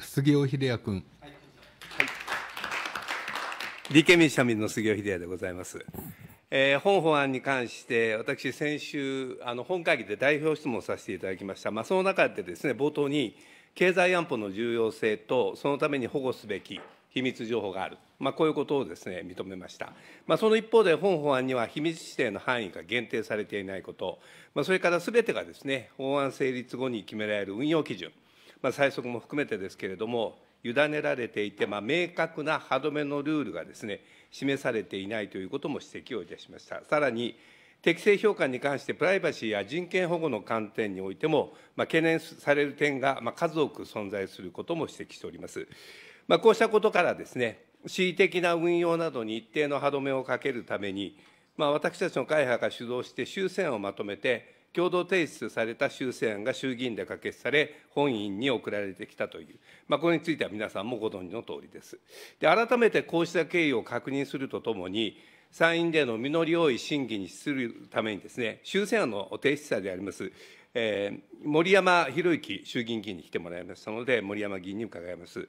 杉尾秀哉君。はい、立憲民主社民の杉尾秀哉でございます。えー、本法案に関して、私、先週、あの本会議で代表質問させていただきました、まあ、その中でです、ね、冒頭に、経済安保の重要性と、そのために保護すべき秘密情報がある、まあ、こういうことをです、ね、認めました、まあ、その一方で、本法案には秘密指定の範囲が限定されていないこと、まあ、それからすべてがです、ね、法案成立後に決められる運用基準、まあ、最速も含めてですけれども、委ねられていて、まあ、明確な歯止めのルールがですね、示されていないということも指摘をいたしました。さらに、適正評価に関してプライバシーや人権保護の観点においても、まあ、懸念される点が、ま数多く存在することも指摘しております。まあ、こうしたことからですね、恣意的な運用などに一定の歯止めをかけるために、まあ、私たちの会派が主導して修正をまとめて、共同提出された修正案が衆議院で可決され、本院に送られてきたという、まあ、これについては皆さんもご存知の通りです。で改めてこうした経緯を確認するとともに、参院での実り多い審議にするためにですね、修正案の提出者であります、えー、森山博之衆議院議員に来てもらいましたので、森山議員に伺います。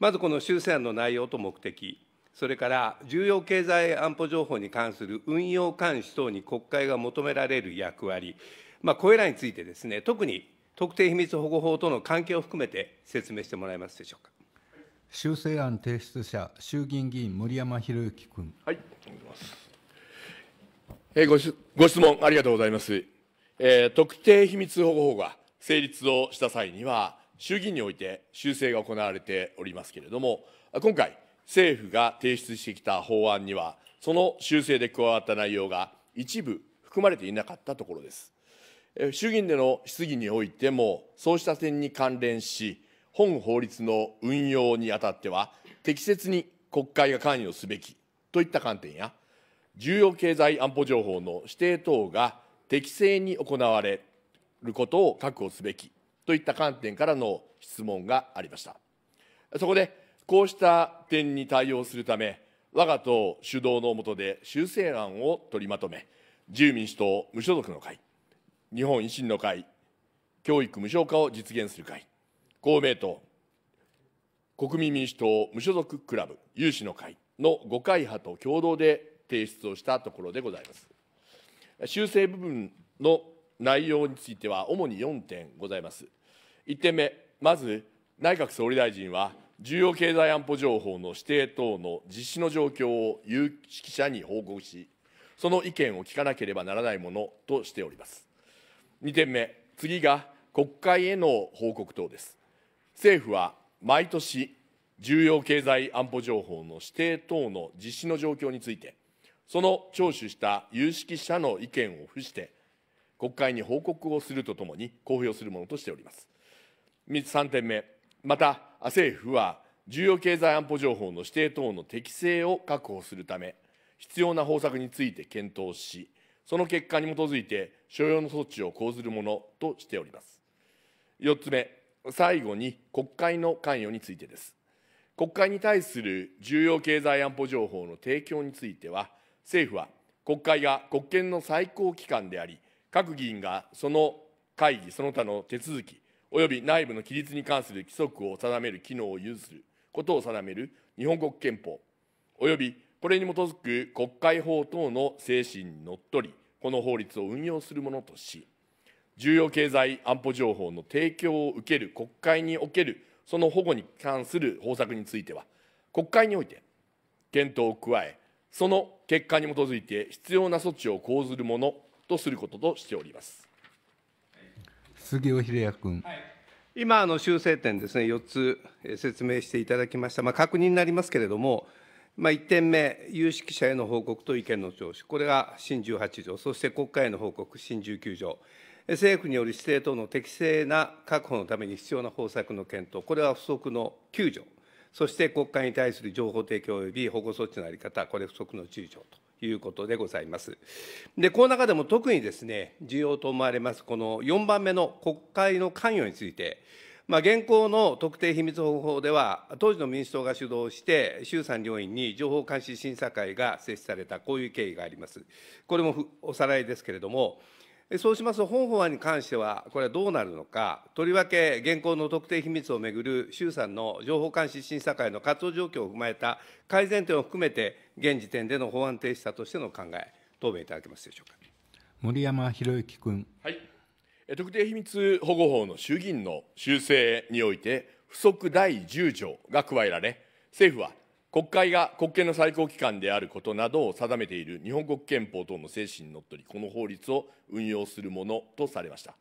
まずこの修正案の内容と目的、それから重要経済安保情報に関する運用監視等に国会が求められる役割、まあ、これらについてですね、特に特定秘密保護法との関係を含めて説明してもらえますでしょうか。修正案提出者、衆議院議員、森山博之君。はい、えごご質問ありがとうございます、えー、特定秘密保護法が成立をした際には、衆議院において修正が行われておりますけれども、今回、政府が提出してきた法案には、その修正で加わった内容が一部含まれていなかったところです。衆議院での質疑においても、そうした点に関連し、本法律の運用にあたっては、適切に国会が関与すべきといった観点や、重要経済安保情報の指定等が適正に行われることを確保すべきといった観点からの質問がありました。そこでこうした点に対応するため、我が党主導の下で修正案を取りまとめ、自由民主党無所属の会、日本維新の会、教育無償化を実現する会、公明党、国民民主党無所属クラブ有志の会の5会派と共同で提出をしたところでございます。修正部分の内容については主に4点ございます。1点目、まず内閣総理大臣は重要経済安保情報の指定等の実施の状況を有識者に報告し、その意見を聞かなければならないものとしております。2点目、次が国会への報告等です。政府は毎年、重要経済安保情報の指定等の実施の状況について、その聴取した有識者の意見を付して、国会に報告をするとともに、公表するものとしております。3点目、また、政府は重要経済安保情報の指定等の適正を確保するため必要な方策について検討しその結果に基づいて所要の措置を講ずるものとしております4つ目最後に国会の関与についてです国会に対する重要経済安保情報の提供については政府は国会が国権の最高機関であり各議員がその会議その他の手続き及び内部の規律に関する規則を定める機能を有することを定める日本国憲法及びこれに基づく国会法等の精神にのっとりこの法律を運用するものとし重要経済安保情報の提供を受ける国会におけるその保護に関する方策については国会において検討を加えその結果に基づいて必要な措置を講ずるものとすることとしております。杉尾秀哉君。はい今あの修正点ですね4つ説明していただきました、まあ、確認になりますけれども、まあ、1点目、有識者への報告と意見の聴取、これが新18条、そして国会への報告、新19条、政府による指定等の適正な確保のために必要な方策の検討、これは不足の9条、そして国会に対する情報提供及び保護措置の在り方、これ不足の10条と。いうことでございます。で、この中でも特にですね、重要と思われます、この4番目の国会の関与について、まあ、現行の特定秘密保護法では、当時の民主党が主導して、衆参両院に情報監視審査会が設置された、こういう経緯があります。これもおさらいですけれども、そうしますと、本法案に関しては、これはどうなるのか、とりわけ現行の特定秘密をめぐる衆参の情報監視審査会の活動状況を踏まえた改善点を含めて、現時点での法案提出者としての考え、答弁いただけますでしょうか森山博之君。はい特定秘密保護法の衆議院の修正において、付則第10条が加えられ、政府は国会が国権の最高機関であることなどを定めている日本国憲法等の精神にのっとり、この法律を運用するものとされました。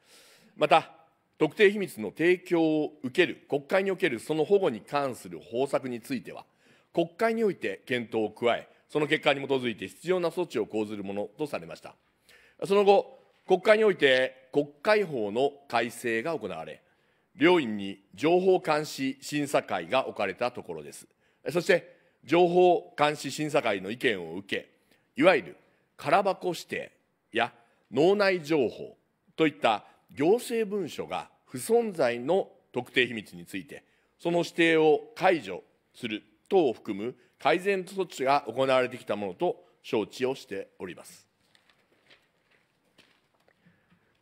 また、特定秘密の提供を受ける、国会におけるその保護に関する方策については、国会において検討を加え、その結果に基づいて必要な措置を講ずるものとされました。その後、国会において国会法の改正が行われ、両院に情報監視審査会が置かれたところです。そして情報監視審査会の意見を受けいわゆる空箱指定や脳内情報といった行政文書が不存在の特定秘密についてその指定を解除する等を含む改善措置が行われてきたものと承知をしております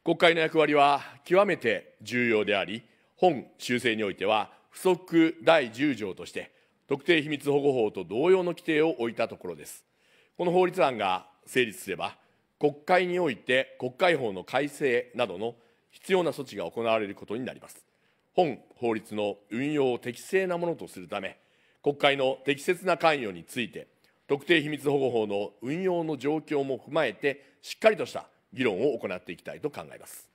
国会の役割は極めて重要であり本修正においては不則第10条として特定秘密保護法と同様の規定を置いたところですこの法律案が成立すれば国会において国会法の改正などの必要な措置が行われることになります本法律の運用を適正なものとするため国会の適切な関与について特定秘密保護法の運用の状況も踏まえてしっかりとした議論を行っていきたいと考えます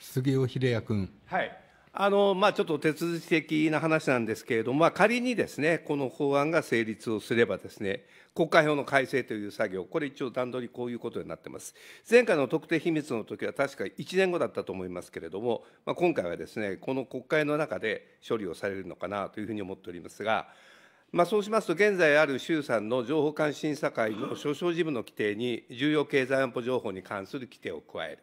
杉尾秀哉君。はいあのまあ、ちょっと手続き的な話なんですけれども、まあ、仮にですねこの法案が成立をすればですね国会法の改正という作業、これ一応段取りこういうことになってます。前回の特定秘密の時は確か1年後だったと思いますけれども、まあ、今回はですねこの国会の中で処理をされるのかなというふうに思っておりますが。まあ、そうしますと、現在ある衆参の情報監視審査会の所掌事務の規定に、重要経済安保情報に関する規定を加える、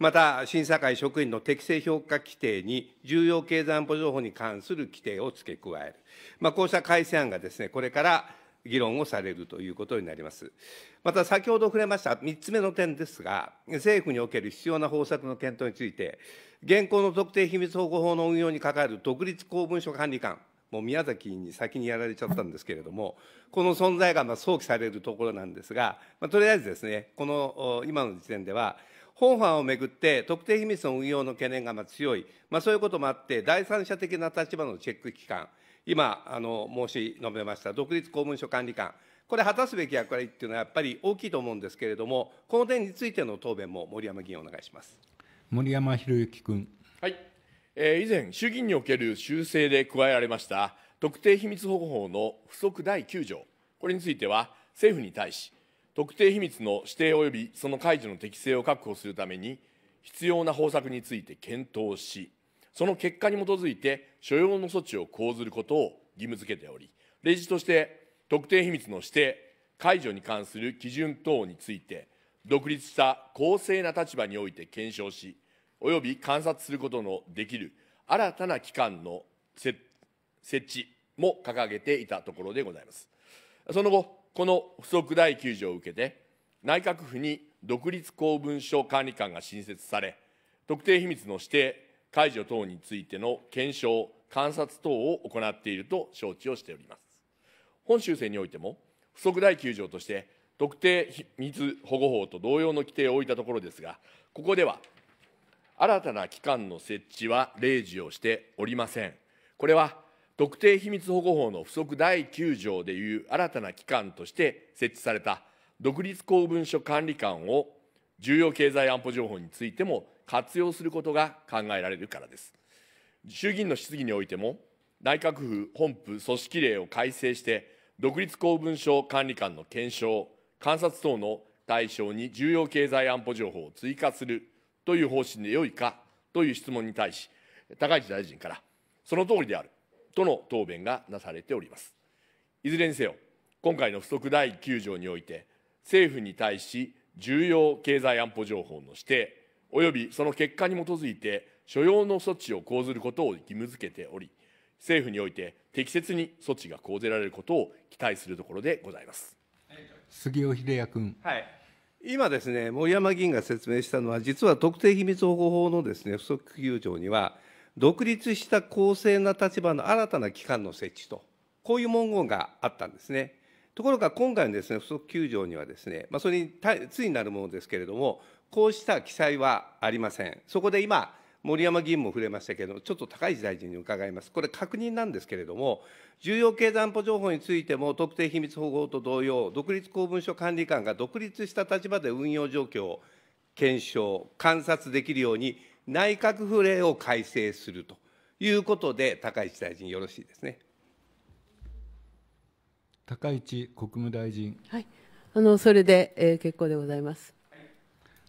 また、審査会職員の適正評価規定に、重要経済安保情報に関する規定を付け加える、まあ、こうした改正案がです、ね、これから議論をされるということになります。また、先ほど触れました3つ目の点ですが、政府における必要な方策の検討について、現行の特定秘密保護法の運用に係る独立公文書管理官、もう宮崎に先にやられちゃったんですけれどもこの存在がま想起されるところなんですが、まあ、とりあえずですねこの今の時点では本案をめぐって特定秘密の運用の懸念がま強い、まあ、そういうこともあって第三者的な立場のチェック機関今あの申し述べました独立公文書管理官これ果たすべき役割っていうのはやっぱり大きいと思うんですけれどもこの点についての答弁も森山議員お願いします森山博之君はいえ以前、衆議院における修正で加えられました特定秘密保護法の不則第9条、これについては政府に対し、特定秘密の指定及びその解除の適正を確保するために、必要な方策について検討し、その結果に基づいて所要の措置を講ずることを義務付けており、例示として特定秘密の指定、解除に関する基準等について、独立した公正な立場において検証し、及び観察することのできる新たな機関の設置も掲げていたところでございます。その後、この不足第9条を受けて、内閣府に独立公文書管理官が新設され、特定秘密の指定、解除等についての検証、観察等を行っていると承知をしております。本修正においても、不足第9条として、特定秘密保護法と同様の規定を置いたところですが、ここでは新たな機関の設置は例示をしておりません。これは特定秘密保護法の附則第9条でいう新たな機関として設置された独立公文書管理官を重要経済安保情報についても活用することが考えられるからです。衆議院の質疑においても内閣府本部組織令を改正して独立公文書管理官の検証、観察等の対象に重要経済安保情報を追加するという方針でよいかという質問に対し、高市大臣から、その通りであるとの答弁がなされております。いずれにせよ、今回の不足第9条において、政府に対し重要経済安保情報の指定、およびその結果に基づいて、所要の措置を講ずることを義務付けており、政府において適切に措置が講ぜられることを期待するところでございます。杉尾秀哉君。はい今ですね、森山議員が説明したのは、実は特定秘密保護法のですね、不足9条には、独立した公正な立場の新たな機関の設置と、こういう文言があったんですね。ところが今回のですね、不足9条にはですね、まあ、それに対になるものですけれども、こうした記載はありません。そこで今、森山議員も触れましたけれども、ちょっと高市大臣に伺います。これ、確認なんですけれども、重要経済安保情報についても、特定秘密保護法と同様、独立公文書管理官が独立した立場で運用状況を検証、観察できるように、内閣府令を改正するということで、高市大臣、よろしいですね。高市国務大臣。はい、あのそれで、えー、結構でございます。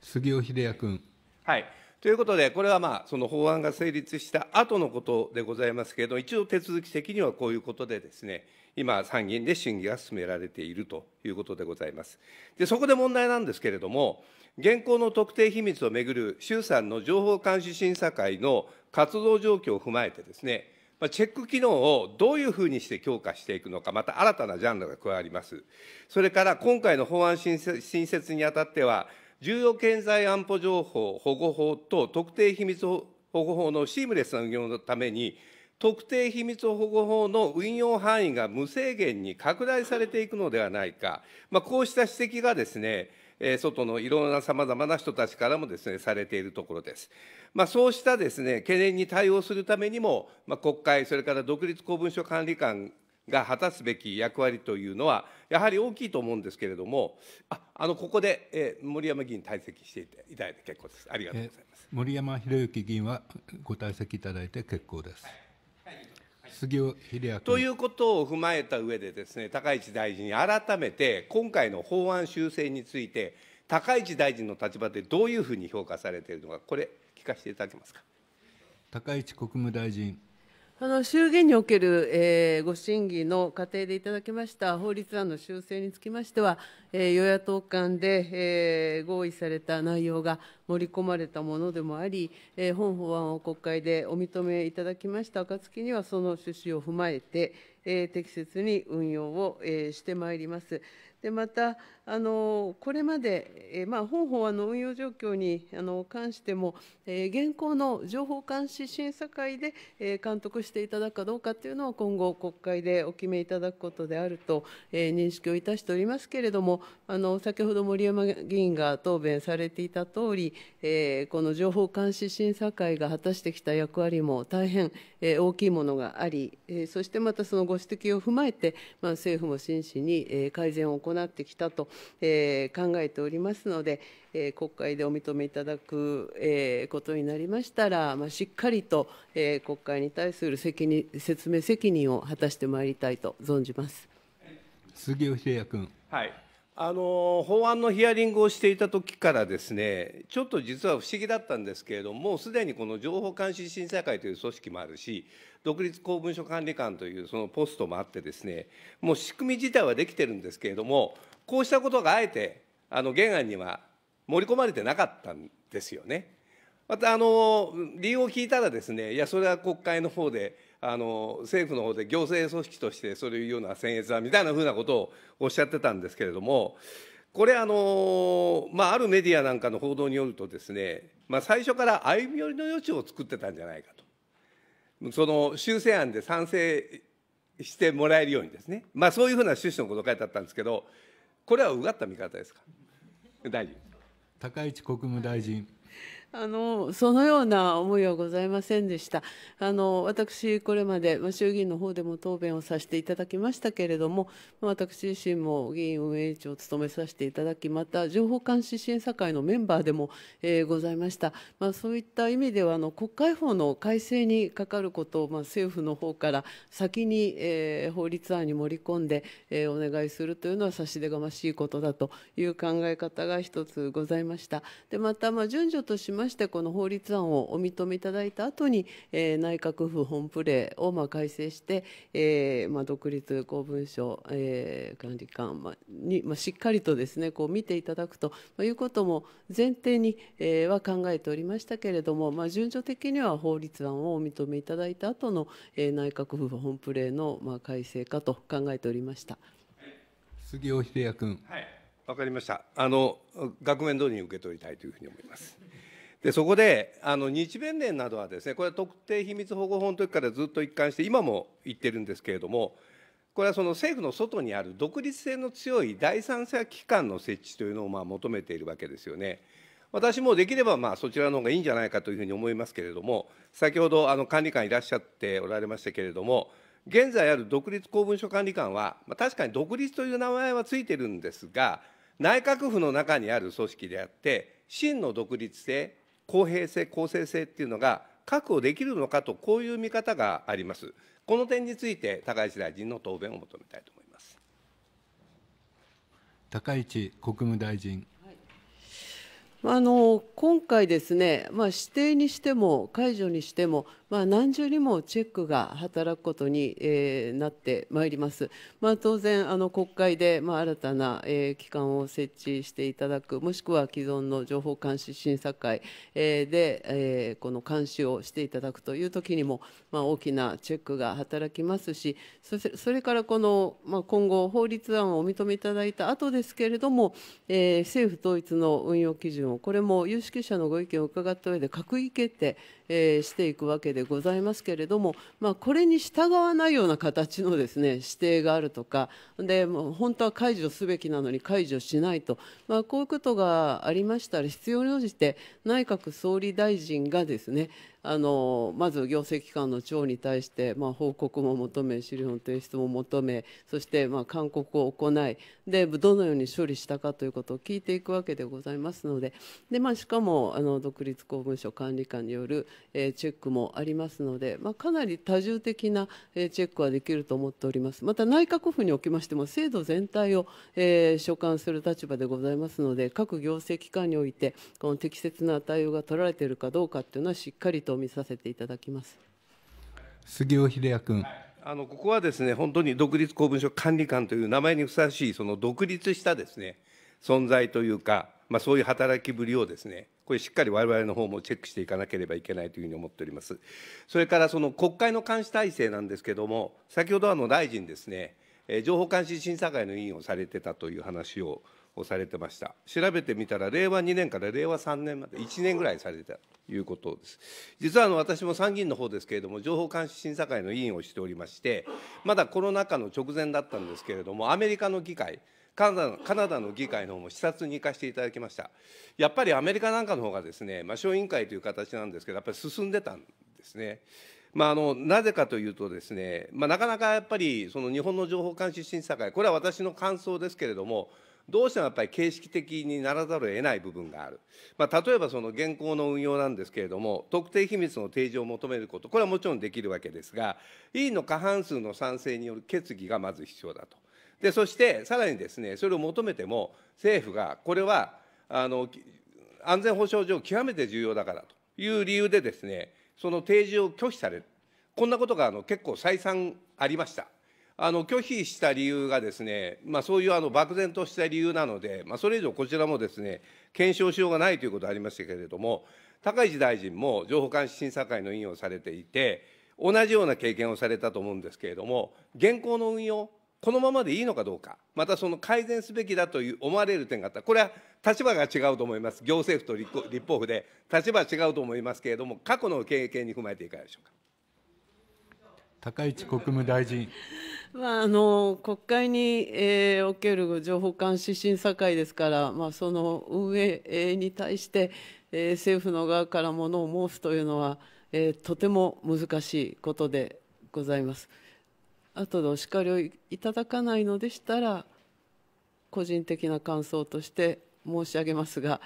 杉尾秀哉君。はい。ということで、これはまあその法案が成立した後のことでございますけれども、一応手続き的にはこういうことでですね、今、参議院で審議が進められているということでございます。でそこで問題なんですけれども、現行の特定秘密をめぐる衆参の情報監視審査会の活動状況を踏まえてですね、まチェック機能をどういうふうにして強化していくのか、また新たなジャンルが加わります。それから今回の法案新設にあたっては、重要経済安保情報保護法と特定秘密保護法のシームレスな運用のために、特定秘密保護法の運用範囲が無制限に拡大されていくのではないか、まあ、こうした指摘がですね、え外のいろんなさまざまな人たちからもですね、されているところです。まあ、そうしたですね、懸念に対応するためにも、まあ、国会、それから独立公文書管理官が果たすべき役割というのは、やはり大きいと思うんですけれども、ああのここで、え森山議員、退席していただいて結構です。ありがとうございます。森山博之議員はご退席いただいて結構です。はい杉尾秀明ということを踏まえた上でですね高市大臣改めて今回の法案修正について高市大臣の立場でどういうふうに評価されているのかこれ聞かせていただけますか高市国務大臣あの衆議院における、えー、ご審議の過程でいただきました法律案の修正につきましては、えー、与野党間で、えー、合意された内容が盛り込まれたものでもあり、え本法案を国会でお認めいただきました暁には、その趣旨を踏まえて、え適切に運用を、えしてまいります。でまたあのこれまで、えまあ、本法案の運用状況にあの関しても、え現行の情報監視審査会で、え監督していただくかどうかというのを今後、国会でお決めいただくことであると、え認識をいたしておりますけれども、あの先ほど森山議員が答弁されていたとおり、えこの情報監視審査会が果たしてきた役割も大変、え大きいものがあり、えそしてまたそのご指摘を踏まえて、まあ、政府も真摯に、え改善を行ってきたと。えー、考えておりますので、えー、国会でお認めいただく、えー、ことになりましたら、まあ、しっかりと、えー、国会に対する責任説明責任を果たしてまいりたいと存じます。杉尾秀也君。はい。あの法案のヒアリングをしていた時からですねちょっと実は不思議だったんですけれどもすでにこの情報監視審査会という組織もあるし独立公文書管理官というそのポストもあってですねもう仕組み自体はできてるんですけれどもこうしたことがあえてあの原案には盛り込まれてなかったんですよね。またあの理由を聞いたらですねいやそれは国会の方であの政府の方で行政組織としてそういうような僭越だみたいなふうなことをおっしゃってたんですけれどもこれあの、まあ、あるメディアなんかの報道によるとですね、まあ、最初から歩み寄りの余地を作ってたんじゃないかとその修正案で賛成してもらえるようにですね、まあ、そういうふうな趣旨のことを書いてあったんですけどこれはうがった見方ですか大臣高市国務大臣あのそのような思いはございませんでした。あの私、これまで衆議院の方でも答弁をさせていただきましたけれども、私自身も議員運営委員長を務めさせていただき、また情報監視審査会のメンバーでも、えー、ございました。まあ、そういった意味ではあの国会法の改正にかかることを、まあ、政府の方から先に、えー、法律案に盛り込んで、えー、お願いするというのは差し出がましいことだという考え方が一つございました。でまた、まあ、順序としまましてこの法律案をお認めいただいた後に、えー、内閣府本プレーをまあ改正して、えー、まあ独立公文書、えー、管理官に、まあ、しっかりとですねこう見ていただくということも前提に、えー、は考えておりましたけれども、まあ、順序的には法律案をお認めいただいた後の、えー、内閣府本プレーのまあ改正かと考えておりました。杉尾秀哉君。はい。わかりました。あの額面通りに受け取りたいというふうに思います。でそこであの日弁連などはですねこれは特定秘密保護法の時からずっと一貫して今も言ってるんですけれどもこれはその政府の外にある独立性の強い第三者機関の設置というのをまあ求めているわけですよね。私もできればまあそちらの方がいいんじゃないかというふうに思いますけれども先ほどあの管理官いらっしゃっておられましたけれども現在ある独立公文書管理官は、まあ、確かに独立という名前はついてるんですが内閣府の中にある組織であって真の独立性公平性公正性っていうのが確保できるのかとこういう見方がありますこの点について高市大臣の答弁を求めたいと思います高市国務大臣あの今回ですね、まあ、指定にしても解除にしても、まあ、何重にもチェックが働くことに、えー、なってまいります。まあ、当然あの国会で、まあ、新たな、えー、機関を設置していただくもしくは既存の情報監視審査会、えー、で、えー、この監視をしていただくという時にも、まあ、大きなチェックが働きますしそそれからこの、まあ、今後法律案をお認めいただいた後ですけれども、えー、政府統一の運用基準をこれも有識者のご意見を伺った上で閣議決定、えー、していくわけででございますけれども、まあ、これに従わないような形のです、ね、指定があるとかでもう本当は解除すべきなのに解除しないと、まあ、こういうことがありましたら必要に応じて内閣総理大臣がですね、あのまず行政機関の長に対して、まあ、報告も求め資料の提出も求めそして、まあ、勧告を行いでどのように処理したかということを聞いていくわけでございますのでで、まあ、しかもあの独立公文書管理官による、えー、チェックもありますので、まあ、かなり多重的な、えー、チェックはできると思っておりますまた内閣府におきましても制度全体を、えー、所管する立場でございますので各行政機関においてこの適切な対応が取られているかどうかというのはしっかりとと見させていただきます杉尾秀哉君。あのここはですね本当に独立公文書管理官という名前にふさわしいその独立したですね存在というか、まあ、そういう働きぶりをですねこれしっかり我々の方もチェックしていかなければいけないというふうに思っております。それからその国会の監視体制なんですけども先ほどあの大臣ですね情報監視審査会の委員をされてたという話ををされてました調べてみたら令和2年から令和3年まで1年ぐらいされてたということです実はあの私も参議院の方ですけれども情報監視審査会の委員をしておりましてまだコロナ禍の直前だったんですけれどもアメリカの議会カナダカナダの議会の方も視察に行かせていただきましたやっぱりアメリカなんかの方がですね、小委員会という形なんですけどやっぱり進んでたんですねまあ、あのなぜかというとですね、まあ、なかなかやっぱりその日本の情報監視審査会これは私の感想ですけれどもどうしてもやっぱり形式的にならざるを得ない部分がある、まあ、例えばその現行の運用なんですけれども特定秘密の提示を求めることこれはもちろんできるわけですが委員の過半数の賛成による決議がまず必要だとでそしてさらにですねそれを求めても政府がこれはあの安全保障上極めて重要だからという理由でですねその提示を拒否されるこんなことがあの結構再三ありました。あの拒否した理由がですね、まあ、そういうあの漠然とした理由なので、まあ、それ以上こちらもですね、検証しようがないということがありましたけれども、高市大臣も情報監視審査会の委員をされていて、同じような経験をされたと思うんですけれども、現行の運用、このままでいいのかどうか、またその改善すべきだという思われる点があった、これは立場が違うと思います、行政府と立法府で、立場は違うと思いますけれども、過去の経験に踏まえていかがでしょうか。高市国務大臣。まあ、あの国会に、えー、おける情報監視審査会ですから、まあ、その運営に対して、えー、政府の側からものを申すというのは、えー、とても難しいことでございます。後でお叱りをいただかないのでしたら、個人的な感想として申し上げますが、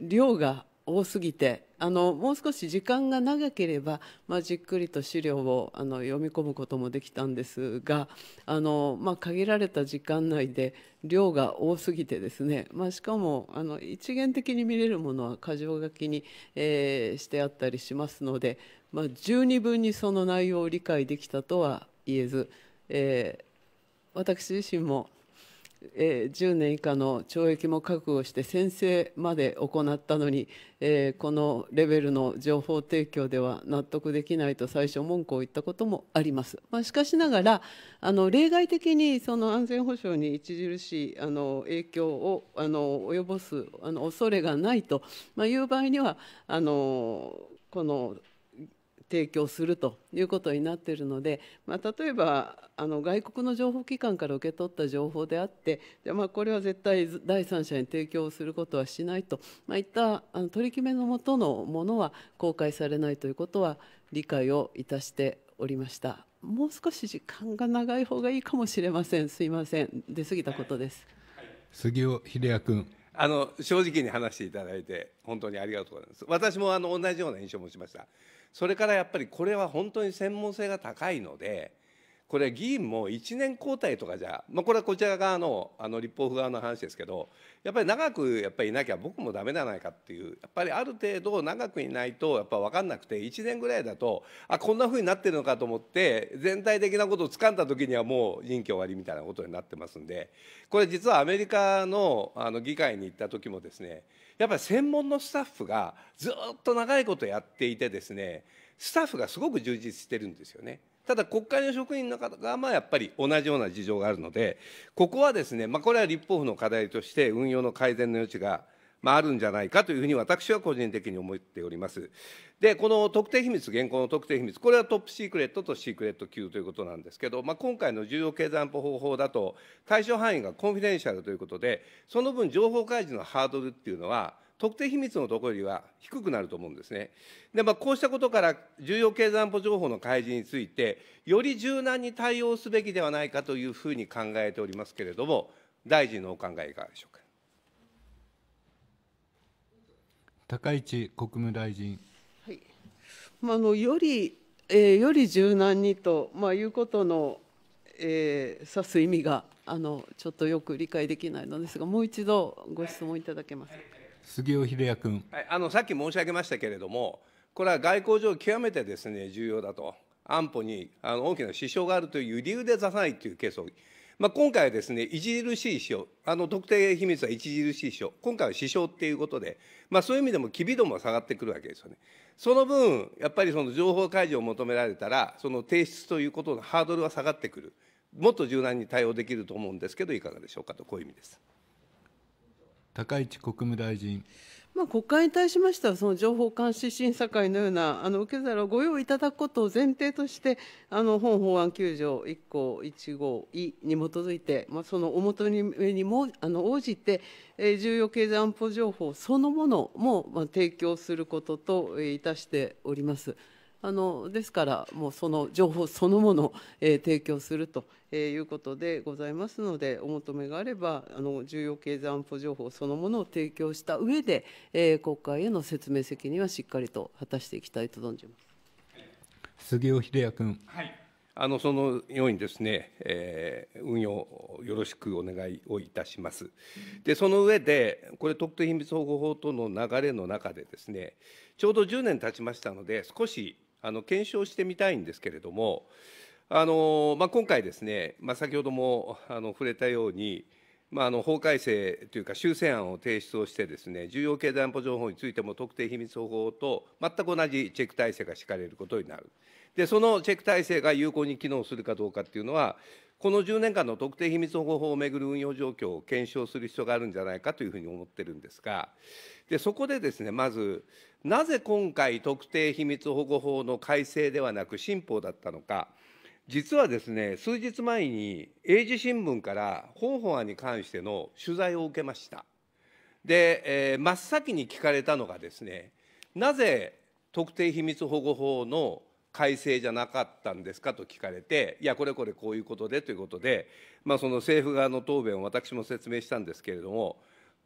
量が多すぎてあのもう少し時間が長ければ、まあ、じっくりと資料をあの読み込むこともできたんですがあの、まあ、限られた時間内で量が多すぎてですね、まあ、しかもあの一元的に見れるものは箇条書きに、えー、してあったりしますので、まあ、十二分にその内容を理解できたとは言えず、えー、私自身もえー、10年以下の懲役も覚悟して先生まで行ったのに、えー、このレベルの情報提供では納得できないと最初文句を言ったこともあります、まあ、しかしながらあの例外的にその安全保障に著しいあの影響をあの及ぼすあの恐れがないと、まいう場合にはあのこの提供するということになっているので、まあ、例えばあの外国の情報機関から受け取った情報であってで、まあ、これは絶対第三者に提供することはしないと、まあ、いったあの取り決めのもとのものは公開されないということは理解をいたしておりました。もう少し時間が長い方がいいかもしれません。すいません。出過ぎたことです。杉尾秀哉君。あの正直に話していただいて本当にありがとうございます。私もあの同じような印象を持ちました。それからやっぱりこれは本当に専門性が高いのでこれ議員も1年交代とかじゃ、まあ、これはこちら側のあの立法府側の話ですけどやっぱり長くやっぱりいなきゃ僕もダメじゃないかっていうやっぱりある程度長くいないとやっぱ分かんなくて1年ぐらいだとあこんなふうになってるのかと思って全体的なことを掴んだ時にはもう任期終わりみたいなことになってますんでこれ実はアメリカのあの議会に行った時もですねやっぱり専門のスタッフがずっと長いことやっていてですねスタッフがすごく充実してるんですよね。ただ国会の職員の方がまあやっぱり同じような事情があるので、ここはですね、まあ、これは立法府の課題として運用の改善の余地がまあ、あるんじゃないかというふうに私は個人的に思っております。で、この特定秘密、現行の特定秘密、これはトップシークレットとシークレット級ということなんですけど、まあ、今回の重要経済安保方法だと、対象範囲がコンフィデンシャルということで、その分、情報開示のハードルっていうのは、特定秘密のところよりは低くなると思うんですね。で、まあ、こうしたことから、重要経済安保情報の開示について、より柔軟に対応すべきではないかというふうに考えておりますけれども、大臣のお考えいかがでしょうか。高市国務大臣。はい。まあ、あの、より、えー、より柔軟にと、まあ、いうことの、えー、指す意味が。あの、ちょっとよく理解できないのですが、もう一度ご質問いただけます。杉尾秀哉君。はい、あの、さっき申し上げましたけれども。これは外交上極めてですね、重要だと。安保にあの大きな支障があるという理由で出さないというケースをまあ、今回はですね、著しい使用、あの特定秘密は著しい使用、今回は支障っていうことで、まあ、そういう意味でも、機微度も下がってくるわけですよね。その分、やっぱりその情報開示を求められたら、その提出ということのハードルは下がってくる、もっと柔軟に対応できると思うんですけど、いかがでしょうかと、こういう意味です。高市国務大臣まあ、国会に対しましては、その情報監視審査会のようなあの受け皿をご用意いただくことを前提として、あの本法案9条1項1号に基づいて、まあ、そのお求めにもあの応じて、え重要経済安保情報そのものも、まあ、提供することといたしております。あのですからもうその情報そのものを、えー、提供すると、えー、いうことでございますのでお求めがあればあの重要経済安保情報そのものを提供した上で、えー、国会への説明責任はしっかりと果たしていきたいと存じます。杉尾秀哉君。はいあのそのようにですね、えー、運用よろしくお願いをいたします。で、その上で、これ、特定秘密保護法との流れの中でですね、ちょうど10年経ちましたので、少しあの検証してみたいんですけれども、あのまあ、今回ですね、まあ、先ほどもあの触れたように、まあ、あの法改正というか修正案を提出をしてですね、重要経済安保情報についても特定秘密保護法と全く同じチェック体制が敷かれることになる。で、そのチェック体制が有効に機能するかどうかっていうのは、この10年間の特定秘密保護法をめぐる運用状況を検証する必要があるんじゃないかというふうに思ってるんですが、でそこでですね、まず、なぜ今回、特定秘密保護法の改正ではなく、新法だったのか、実はですね、数日前に英字新聞から法法案に関しての取材を受けました。で、えー、真っ先に聞かれたのがですね、なぜ特定秘密保護法の改正じゃなかったんですかと聞かれて、いや、これこれこういうことでということで、まあ、その政府側の答弁を私も説明したんですけれども、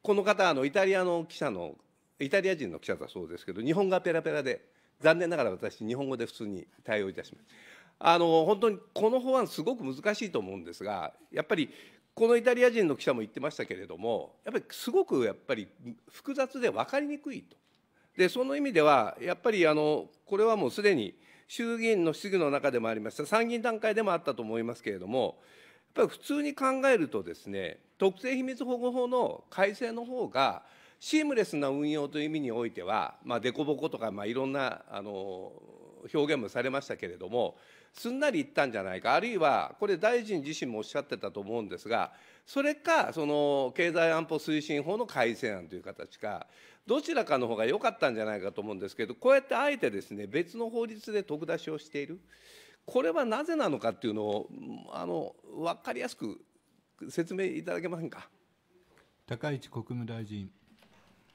この方、あのイタリアの記者のイタリア人の記者だそうですけど日本語ペラペラで残念ながら私日本語で普通に対応いたします。あの本当にこの法案すごく難しいと思うんですがやっぱりこのイタリア人の記者も言ってましたけれどもやっぱりすごくやっぱり複雑で分かりにくいと。でその意味ではやっぱりあのこれはもうすでに衆議院の質疑の中でもありました参議院段階でもあったと思いますけれどもやっぱり普通に考えるとですね特定秘密保護法の改正の方がシームレスな運用という意味においては、まあ、凸凹とか、まあ、いろんなあの表現もされましたけれども、すんなりいったんじゃないか、あるいはこれ、大臣自身もおっしゃってたと思うんですが、それか、その経済安保推進法の改正案という形か、どちらかの方が良かったんじゃないかと思うんですけど、こうやってあえてですね別の法律で得出しをしている、これはなぜなのかっていうのを、あの分かりやすく説明いただけませんか。高市国務大臣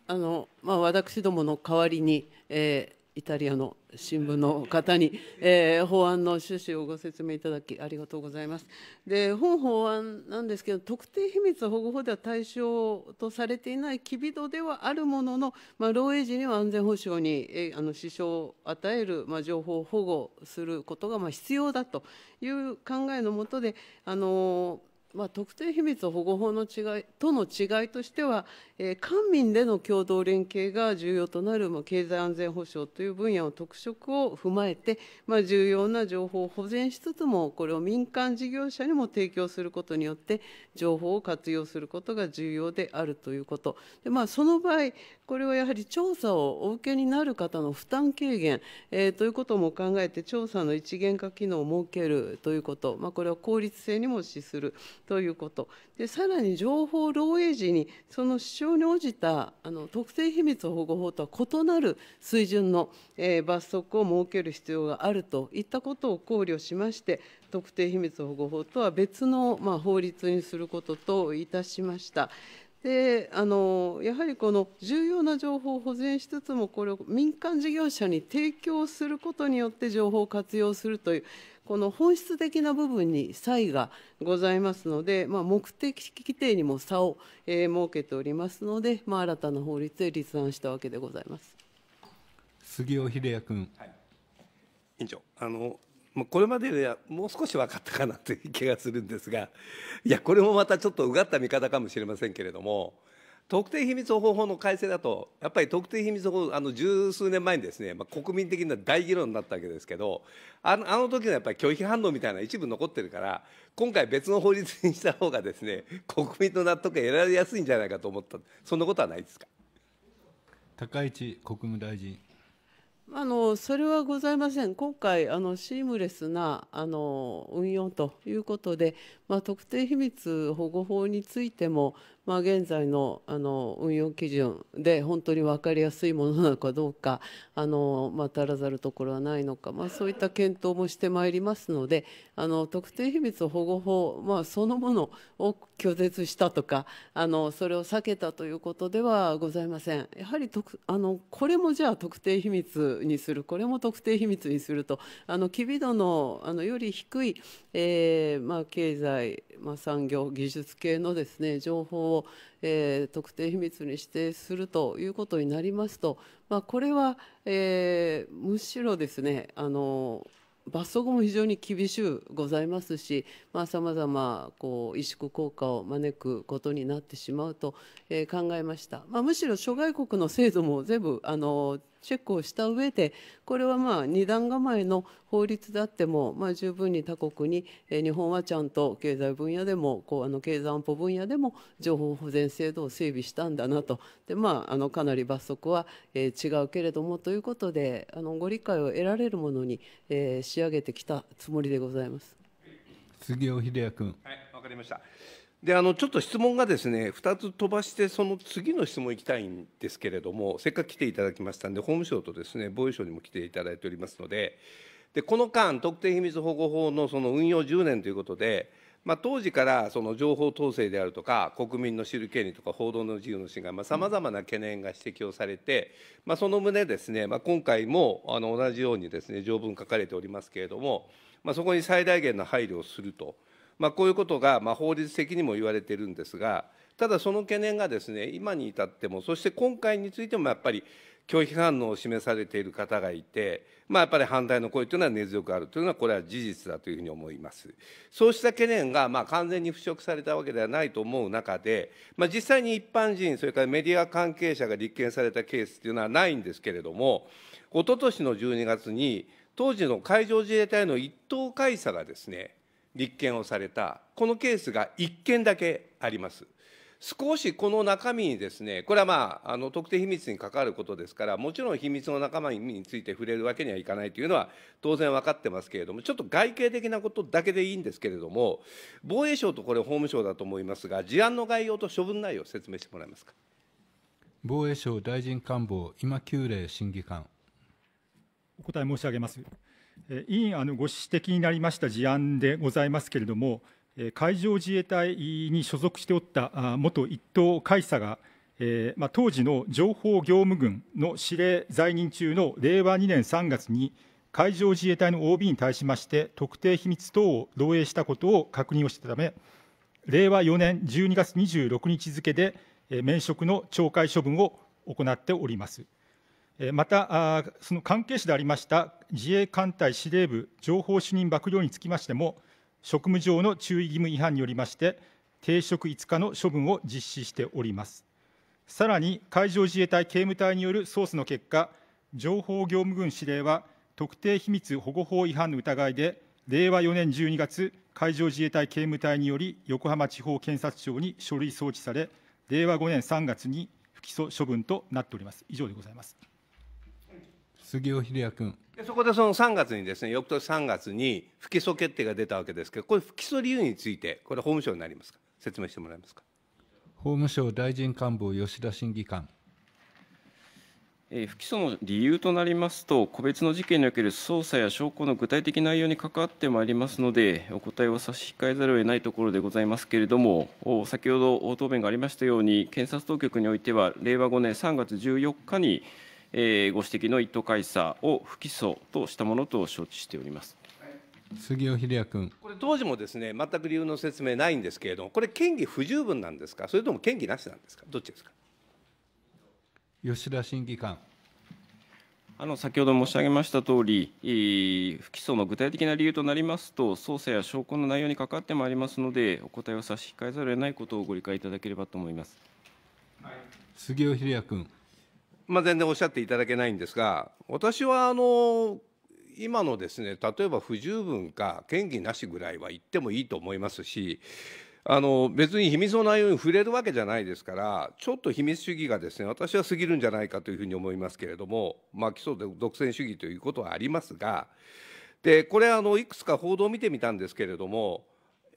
あの、まあ、私どもの代わりに、えー、イタリアの新聞の方に、えー、法案の趣旨をご説明いただきありがとうございます。で本法案なんですけど特定秘密保護法では対象とされていない機微度ではあるものの、まあ、漏洩時には安全保障に、えー、あの支障を与える、まあ、情報を保護することが、まあ、必要だという考えのもとであのーまあ、特定秘密保護法の違いとの違いとしては、えー、官民での共同連携が重要となる、まあ、経済安全保障という分野の特色を踏まえて、まあ、重要な情報を保全しつつも、これを民間事業者にも提供することによって、情報を活用することが重要であるということ、でまあ、その場合、これはやはり調査をお受けになる方の負担軽減、えー、ということも考えて、調査の一元化機能を設けるということ、まあ、これは効率性にも資する。ということでさらに情報漏洩時にその主張に応じたあの特定秘密保護法とは異なる水準の、えー、罰則を設ける必要があるといったことを考慮しまして特定秘密保護法とは別の、まあ、法律にすることといたしました。であのやはりこの重要な情報を保全しつつもこれを民間事業者に提供することによって情報を活用するというこの本質的な部分に差異がございますので、まあ、目的規定にも差を、えー、設けておりますので、まあ、新たな法律で立案したわけでございます杉尾秀哉君、はい、委員長あのこれまでではもう少し分かったかなという気がするんですがいやこれもまたちょっとうがった見方かもしれませんけれども特定秘密保護法の改正だとやっぱり特定秘密保護あの十数年前にですね、まあ、国民的な大議論になったわけですけどあのあの時のやっぱり拒否反応みたいな一部残ってるから今回別の法律にした方がですね国民の納得が得られやすいんじゃないかと思ったそんなことはないですか高市国務大臣あのそれはございません、今回、あのシームレスなあの運用ということで、まあ、特定秘密保護法についても、まあ、現在のあの運用基準で本当に分かりやすいものなのかどうかあの、まあ、足らざるところはないのか、まあ、そういった検討もしてまいりますのであの特定秘密保護法、まあ、そのものを拒絶したとかあのそれを避けたということではございません。やはりあのこれもじゃあ特定秘密にするこれも特定秘密にするとあの機微度のあのより低い、えーまあ、経済済、まあ、産業技術系のですね情報を、えー、特定秘密に指定するということになりますと、まあ、これは、えー、むしろですねあの罰則も非常に厳しゅうございますしさまざ、まあ、こう萎縮効果を招くことになってしまうと、えー、考えました、まあ、むしろ諸外国の制度も全部あのチェックをした上でこれはまあ二段構えの法律であっても、まあ、十分に他国に、日本はちゃんと経済分野でもこうあの経済安保分野でも情報保全制度を整備したんだなとで、まあ、あのかなり罰則は、違うけれどもということであのご理解を得られるものに、仕上げてきたつもりでございます。杉尾秀哉君。はい、わかりました。であのちょっと質問がですね2つ飛ばしてその次の質問いきたいんですけれどもせっかく来ていただきましたんで法務省とですね防衛省にも来ていただいておりますのででこの間特定秘密保護法のその運用10年ということで、まあ、当時からその情報統制であるとか国民の知る権利とか報道の自由の侵害さまざ、まな懸念が指摘をされて、まあ、その旨ですね、ま今回もあの同じようにですね条文書かれておりますけれども、まそこに最大限の配慮をすると。まあ、こういうことがまあ法律的にも言われているんですが、ただその懸念がですね今に至っても、そして今回についてもやっぱり拒否反応を示されている方がいて、まあ、やっぱり反対の声というのは根強くあるというのは、これは事実だというふうに思います。そうした懸念がまあ完全に払拭されたわけではないと思う中で、まあ、実際に一般人、それからメディア関係者が立件されたケースというのはないんですけれども、おととしの12月に、当時の海上自衛隊の一等海佐がですね、立件をされたこのケースが1件だけあります。少しこの中身にですね、これはまあ、あの特定秘密に関わることですから、もちろん秘密の仲間について触れるわけにはいかないというのは、当然分かってますけれども、ちょっと外形的なことだけでいいんですけれども、防衛省とこれ、法務省だと思いますが、事案の概要と処分内容、説明してもらえますか防衛省大臣官房、今旧令審議官。お答え申し上げます。委員あのご指摘になりました事案でございますけれども、海上自衛隊に所属しておった元一等海佐が、えーまあ、当時の情報業務軍の司令在任中の令和2年3月に、海上自衛隊の OB に対しまして、特定秘密等を漏洩したことを確認をしたため、令和4年12月26日付で、免職の懲戒処分を行っております。また、その関係者でありました自衛艦隊司令部情報主任幕僚につきましても、職務上の注意義務違反によりまして、停職5日の処分を実施しております。さらに、海上自衛隊警務隊による捜査の結果、情報業務軍司令は、特定秘密保護法違反の疑いで、令和4年12月、海上自衛隊警務隊により横浜地方検察庁に書類送致され、令和5年3月に不起訴処分となっております。以上でございます。杉尾秀哉君でそこでその3月にですね翌年3月に不起訴決定が出たわけですけどこれ不起訴理由についてこれ法務省になりますか説明してもらえますか法務省大臣官房吉田審議官え不起訴の理由となりますと、個別の事件における捜査や証拠の具体的内容に関わってまいりますので、お答えを差し控えざるを得ないところでございますけれども、お先ほど答弁がありましたように、検察当局においては、令和5年3月14日に、えー、ご指摘の一等会査を不起訴としたものと承知しております。杉尾秀哉君これ、当時もですね全く理由の説明ないんですけれども、これ、嫌疑不十分なんですか、それとも嫌疑なしなんですか、どっちですか吉田審議官。あの先ほど申し上げましたとおり、不起訴の具体的な理由となりますと、捜査や証拠の内容に関わってまいりますので、お答えを差し控えざるを得ないことをご理解いただければと思います。はい、杉尾秀哉君。まあ、全然おっしゃっていただけないんですが私はあの今のですね例えば不十分か嫌疑なしぐらいは言ってもいいと思いますしあの別に秘密の内容に触れるわけじゃないですからちょっと秘密主義がですね私は過ぎるんじゃないかというふうに思いますけれども、まあ、基礎独占主義ということはありますがでこれあのいくつか報道を見てみたんですけれども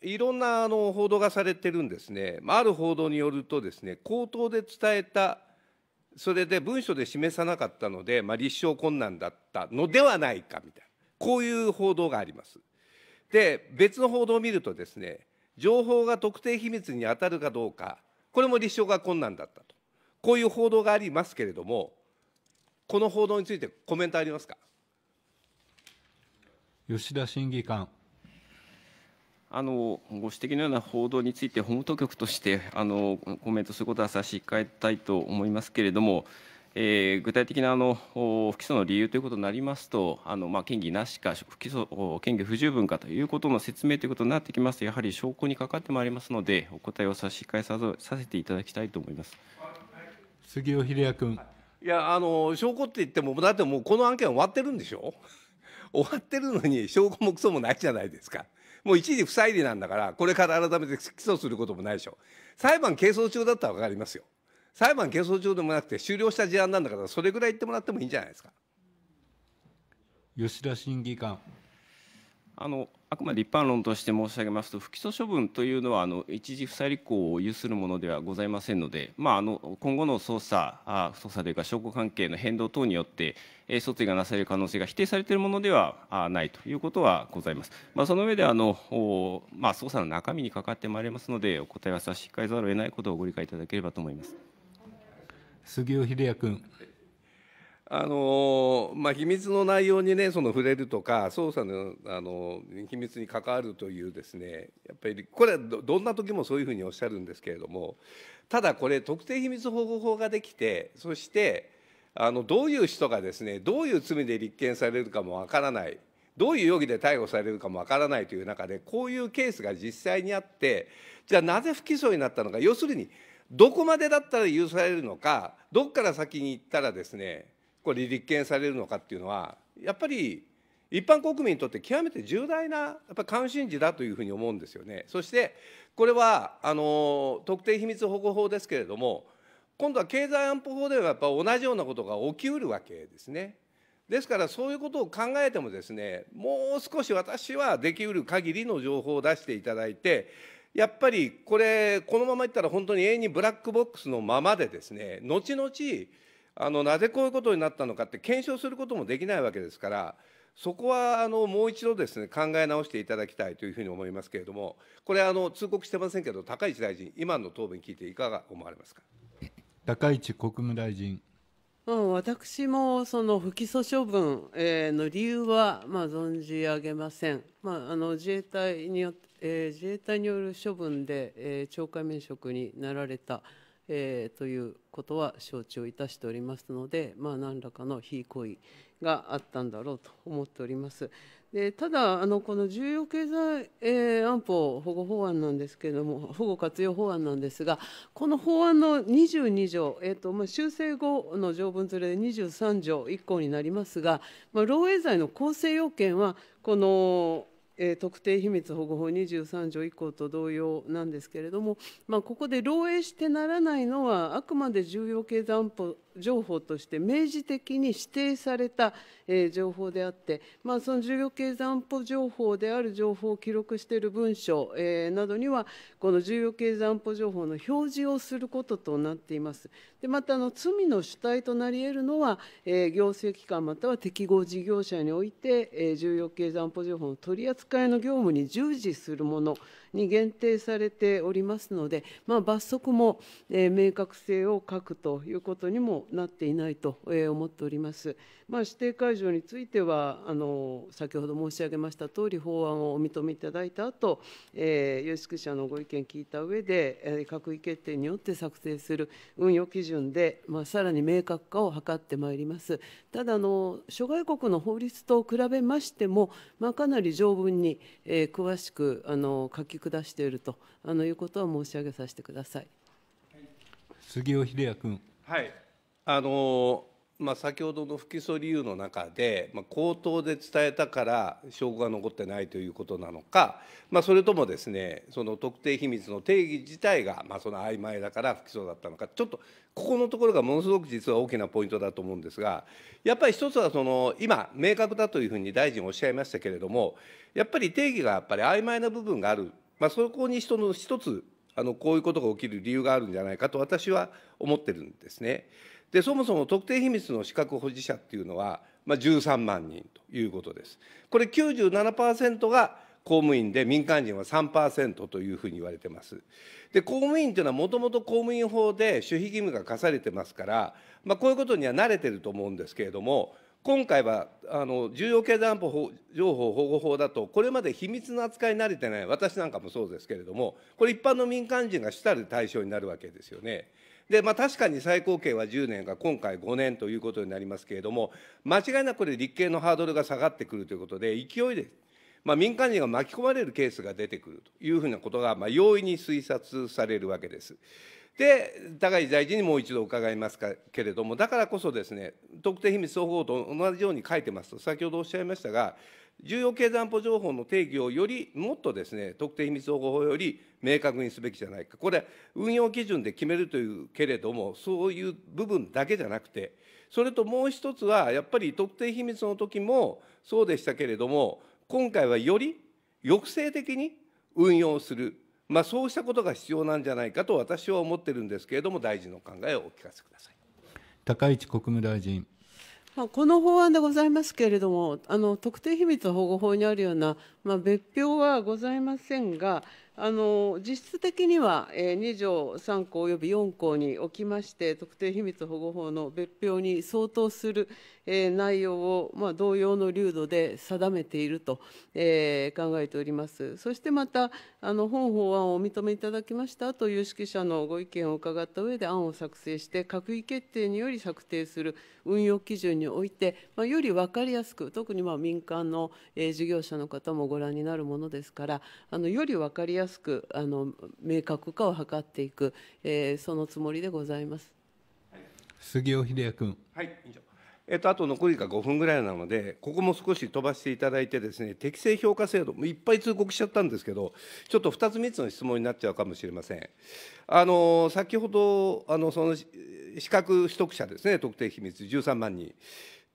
いろんなあの報道がされてるんですね、まあ、ある報道によるとですね口頭で伝えたそれで文書で示さなかったので、まあ、立証困難だったのではないかみたいな、こういう報道があります。で、別の報道を見るとですね、情報が特定秘密に当たるかどうか、これも立証が困難だったと、こういう報道がありますけれども、この報道についてコメントありますか吉田審議官。あのご指摘のような報道について、法務当局としてあのコメントすることは差し控えたいと思いますけれども、えー、具体的なあの不起訴の理由ということになりますと、あのまあ、嫌疑なしか、不起訴嫌疑不十分かということの説明ということになってきますと、やはり証拠にかかってまいりますので、お答えを差し控えささせていただきたいと思います杉尾秀哉君。いやあの証拠って言っても、だってもうこの案件は終わってるんでしょ、終わってるのに、証拠もクソもないじゃないですか。もう一時不再理なんだからこれから改めて起訴することもないでしょ裁判係争中だったら分かりますよ裁判係争中でもなくて終了した事案なんだからそれぐらい言ってもらってもいいんじゃないですか吉田審議官あのあくまで一般論として申し上げますと不起訴処分というのはあの一時不再履行を有するものではございませんので、まあ、あの今後の捜査あ捜査というか証拠関係の変動等によって、え訴追がなされる可能性が否定されているものではあないということはございます、まあ、その上であのまあ、捜査の中身にかかってまいりますのでお答えは差し控えざるを得ないことをご理解いただければと思います杉尾秀哉君。あのまあ、秘密の内容に、ね、その触れるとか捜査の、あの秘密に関わるというですねやっぱりこれはどんな時もそういうふうにおっしゃるんですけれどもただこれ特定秘密保護法ができてそしてあのどういう人がですねどういう罪で立件されるかもわからないどういう容疑で逮捕されるかもわからないという中でこういうケースが実際にあってじゃあなぜ不起訴になったのか要するにどこまでだったら許されるのかどこから先に行ったらですねこれ立件されるのかっていうのはやっぱり一般国民にとって極めて重大なやっぱ関心事だというふうに思うんですよね。そしてこれはあの特定秘密保護法ですけれども今度は経済安保法ではやっぱ同じようなことが起きうるわけですね。ですからそういうことを考えてもですねもう少し私はできうる限りの情報を出していただいてやっぱりこれこのままいったら本当に永遠にブラックボックスのままでですね後々あのなぜこういうことになったのかって検証することもできないわけですからそこはあのもう一度ですね考え直していただきたいというふうに思いますけれどもこれあの通告してませんけど高市大臣今の答弁聞いていかが思われますか高市国務大臣うん、私もその不起訴処分、えの理由は、まあ、存じ上げません、まあ、あの自衛隊によっえ自衛隊による処分で、え懲戒免職になられたえー、ということは承知をいたしておりますので、まあ、何らかの非行為があったんだろうと思っております。でただあの、この重要経済、えー、安保保護法案なんですけれども、保護活用法案なんですが、この法案の22条、えーとまあ、修正後の条文連れで23条1項になりますが、まあ、漏洩罪の構成要件は、このえ特定秘密保護法23条以降と同様なんですけれども、まあ、ここで漏洩してならないのはあくまで重要経済安保情報として明示的に指定された、え情報であって、まあ、その重要経済安保情報である情報を記録している文書、えなどには、この重要経済安保情報の表示をすることとなっています。でまたあの、罪の主体となり得るのは、え行政機関または適合事業者において、え重要経済安保情報の取り扱いの業務に従事するもの、に限定されておりますので、まあ、罰則も、え明確性を欠くということにもなっていないと、思っております。まあ、指定会場についてはあの先ほど申し上げましたとおり法案をお認めいただいた後、え有識者のご意見聞いた上で、え閣議決定によって作成する運用基準で、まあ、さらに明確化を図ってまいります。ただの諸外国の法律と比べましても、まあ、かなり条文に、え詳しくあの書きき下しているとあのいうことを申し上げさせてください杉尾秀哉君。はいあのまあ、先ほどの不起訴理由の中で、まあ、口頭で伝えたから証拠が残ってないということなのか、まあ、それともですねその特定秘密の定義自体が、まあ、その曖昧だから不起訴だったのかちょっとここのところがものすごく実は大きなポイントだと思うんですがやっぱり一つはその今明確だというふうに大臣おっしゃいましたけれどもやっぱり定義がやっぱり曖昧な部分があるまあ、そこに人の一つあのこういうことが起きる理由があるんじゃないかと私は思ってるんですね。でそもそも特定秘密の資格保持者っていうのは、まあ、13万人ということです。これ97%が公務員で民間人は3%というふうに言われてます。で公務員というのはもともと公務員法で守秘義務が課されてますから、まあ、こういうことには慣れてると思うんですけれども今回はあの重要経済安保法情報保護法だと、これまで秘密の扱いに慣れてない、私なんかもそうですけれども、これ、一般の民間人が主たる対象になるわけですよね。で、まあ、確かに最高刑は10年が今回5年ということになりますけれども、間違いなくこれ、立刑のハードルが下がってくるということで、勢いで、まあ、民間人が巻き込まれるケースが出てくるというふうなことが、まあ、容易に推察されるわけです。で高市大臣にもう一度伺いますかけれども、だからこそですね、特定秘密保護法と同じように書いてますと、先ほどおっしゃいましたが、重要経済安保情報の定義をよりもっとですね、特定秘密保護法より明確にすべきじゃないか、これ、運用基準で決めるというけれども、そういう部分だけじゃなくて、それともう一つは、やっぱり特定秘密の時もそうでしたけれども、今回はより抑制的に運用する。まあ、そうしたことが必要なんじゃないかと私は思ってるんですけれども、大臣の考えをお聞かせください高市国務大臣。まあ、この法案でございますけれども、あの特定秘密保護法にあるような、まあ、別表はございませんが、あの実質的には、えー、2条3項及び4項におきまして、特定秘密保護法の別表に相当する、えー、内容を、まあ、同様の流度で定めていると、えー、考えております。そしてまた、あの本法案をお認めいただきましたと有識者のご意見を伺った上で案を作成して、閣議決定により策定する運用基準において、まあ、より分かりやすく、特にまあ民間の、えー、事業者の方もご覧になるものですから、あのより分かりやすくすくあの明確化を図っていく、えー、そのつもりでございます。杉尾秀哉君。はい、以上。えっと、あと残りが5分ぐらいなので、ここも少し飛ばしていただいてですね、適正評価制度、いっぱい通告しちゃったんですけど、ちょっと2つ3つの質問になっちゃうかもしれません。あの、先ほど、あの、その資格取得者ですね、特定秘密13万人。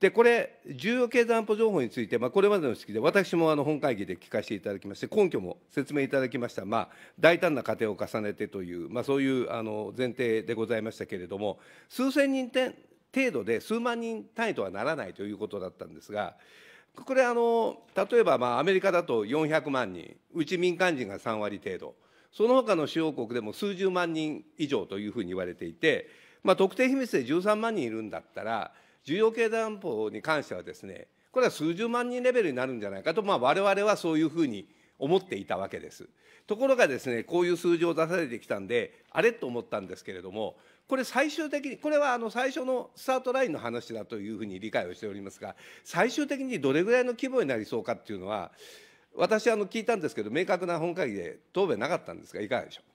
でこれ、重要経済安保情報について、まあ、これまでの式で、私もあの本会議で聞かせていただきまして、根拠も説明いただきました、まあ、大胆な過程を重ねてという、まあ、そういうあの前提でございましたけれども、数千人程度で、数万人単位とはならないということだったんですが、これあの、例えばまあアメリカだと400万人、うち民間人が3割程度、その他の主要国でも数十万人以上というふうに言われていて、まあ、特定秘密で13万人いるんだったら、重要経済安保に関してはですね、これは数十万人レベルになるんじゃないかと、まあ、我々はそういうふうに思っていたわけです。ところがですね、こういう数字を出されてきたんで、あれと思ったんですけれども、これ最終的に、これはあの最初のスタートラインの話だというふうに理解をしておりますが、最終的にどれぐらいの規模になりそうかっていうのは、私、あの聞いたんですけど、明確な本会議で答弁なかったんですが、いかがでしょう。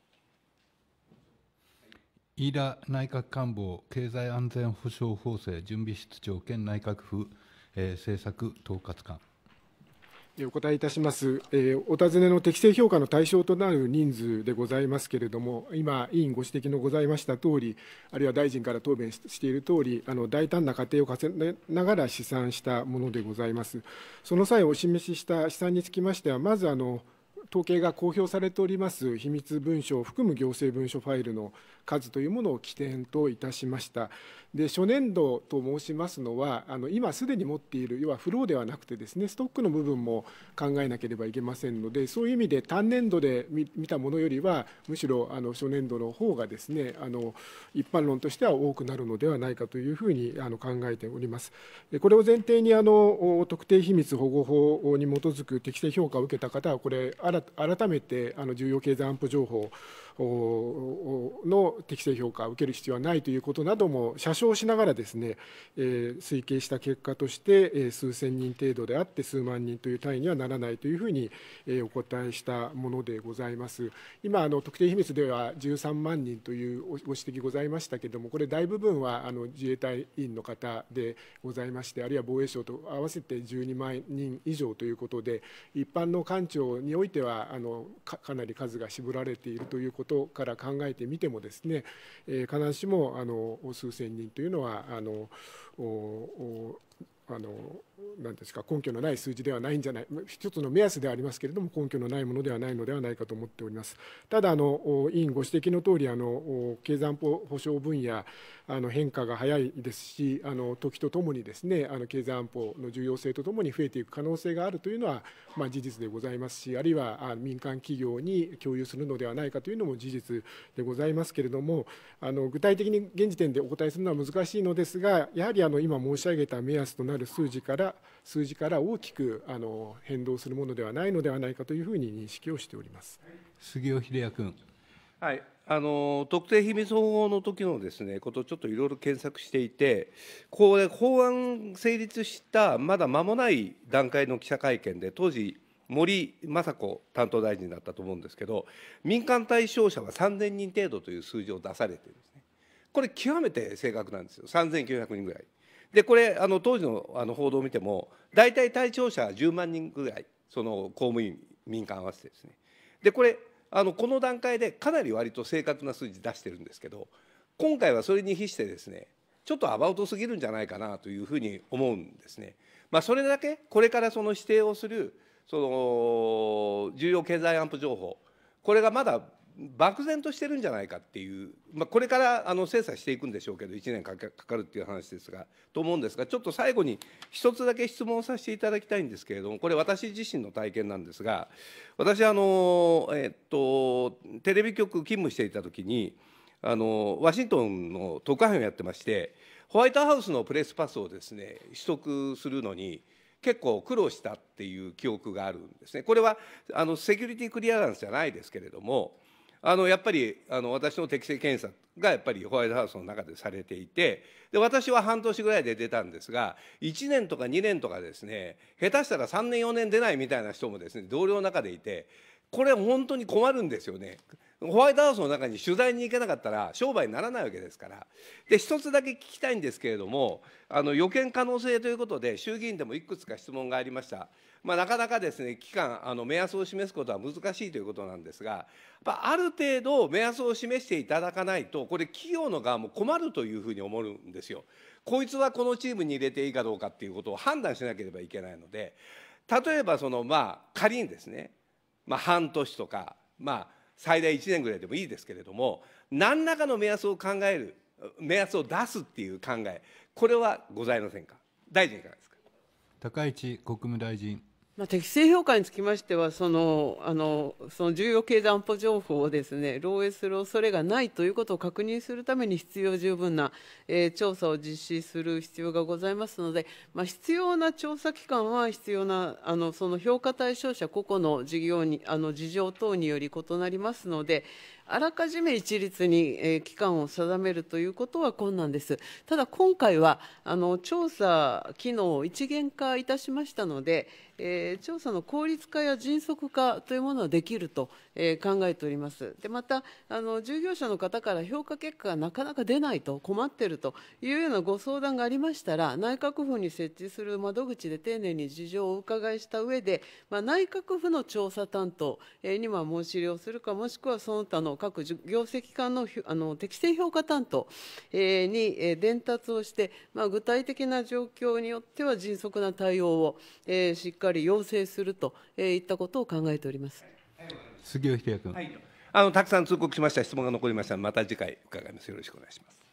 飯田内閣官房経済安全保障法制準備室長兼内閣府、えー、政策統括官。お答えいたします、えー、お尋ねの適正評価の対象となる人数でございますけれども、今、委員ご指摘のございましたとおり、あるいは大臣から答弁しているとおり、あの大胆な過程を重ねながら試算したものでございます。その際、お示しした試算につきましては、まずあの、統計が公表されております秘密文書を含む行政文書ファイルの数というものを起点といたしました。で初年度と申しますのはあの今すでに持っている要はフローではなくてですねストックの部分も考えなければいけませんのでそういう意味で単年度で見たものよりはむしろあの初年度の方がですねあの一般論としては多くなるのではないかというふうにあの考えております。これを前提にあの特定秘密保護法に基づく適正評価を受けた方はこれ改めてあの重要経済安保情報の適正評価を受ける必要はないということなども車掌しながらですね、え推計した結果として、え数千人程度であって数万人という単位にはならないというふうに、えお答えしたものでございます。今あの特定秘密では13万人というご指摘ございましたけれどもこれ大部分はあの自衛隊員の方でございましてあるいは防衛省と合わせて12万人以上ということで一般の官庁においてはあのかなり数が絞られているということことから考えてみてもですね、えー、必ずしもあの数千人というのはあのあの何ですか根拠のない数字ではないんじゃない一つの目安ではありますけれども根拠のないものではないのではないかと思っておりますただあの委員ご指摘の通りあの経済保障分野あの変化が早いですしあの時とともにですねあの経済安保の重要性とともに増えていく可能性があるというのは、まあ、事実でございますしあるいは民間企業に共有するのではないかというのも事実でございますけれどもあの具体的に現時点でお答えするのは難しいのですがやはりあの今申し上げた目安となる数字から数字から大きくあの変動するものではないのではないかというふうに認識をしております。杉尾秀哉君はい、あの特定秘密保護の時のですねことをちょっといろいろ検索していてこれ法案成立したまだ間もない段階の記者会見で当時森雅子担当大臣だったと思うんですけど民間対象者は3,000人程度という数字を出されてるんですねこれ極めて正確なんですよ3,900人ぐらい。でこれあの当時のあの報道を見ても大体対象者10万人ぐらいその公務員民間合わせてですね。でこれあのこの段階でかなり割と正確な数字出してるんですけど今回はそれに比してですねちょっとアバウトすぎるんじゃないかなというふうに思うんですね。まあ、それだけこれからその指定をするその重要経済安保情報これがまだ漠然としてるんじゃないかっていう、まあ、これからあの精査していくんでしょうけど1年かかるっていう話ですがと思うんですがちょっと最後に一つだけ質問させていただきたいんですけれどもこれ私自身の体験なんですが私あの、えっと、テレビ局勤務していたときにあのワシントンの特派員をやってましてホワイトハウスのプレスパスをですね取得するのに結構苦労したっていう記憶があるんですね。これはあのセキュリティクリアランスじゃないですけれどもあのやっぱりあの私の適性検査がやっぱりホワイトハウスの中でされていてで私は半年ぐらいで出たんですが1年とか2年とかですね下手したら3年4年出ないみたいな人もですね同僚の中でいてこれ本当に困るんですよね。ホワイトハウスの中に取材に行けなかったら商売にならないわけですから。で一つだけ聞きたいんですけれどもあの予見可能性ということで衆議院でもいくつか質問がありました。まあ、なかなかですね期間あの目安を示すことは難しいということなんですがまあ、ある程度目安を示していただかないとこれ企業の側も困るというふうに思うんですよ。こいつはこのチームに入れていいかどうかっていうことを判断しなければいけないので例えばそのまあ仮にですね、まあ、半年とかまあ最大1年ぐらいでもいいですけれども何らかの目安を考える目安を出すっていう考えこれはございませんか大臣いかがですか高市国務大臣まあ、適正評価につきましてはそのあの、その重要経済安保情報をです、ね、漏洩する恐れがないということを確認するために必要十分な、えー、調査を実施する必要がございますので、まあ、必要な調査機関は必要なあのその評価対象者個々の事業にあの事情等により異なりますので、あらかじめ一律に、えー、期間を定めるということは困難です。ただ今回はあの調査機能を一元化いたしましたので、えー、調査の効率化や迅速化というものはできると、えー、考えております。でまたあの従業者の方から評価結果がなかなか出ないと困っているというようなご相談がありましたら内閣府に設置する窓口で丁寧に事情をお伺いした上で、まあ、内閣府の調査担当には申し入れをするかもしくはその他の各業績機関のあの適正評価担当、えに、え伝達をして、まあ、具体的な状況によっては迅速な対応を、えしっかり要請すると、えいったことを考えております。杉尾秀哉君、はい、あのたくさん通告しました質問が残りましたまた次回伺いますよろしくお願いします。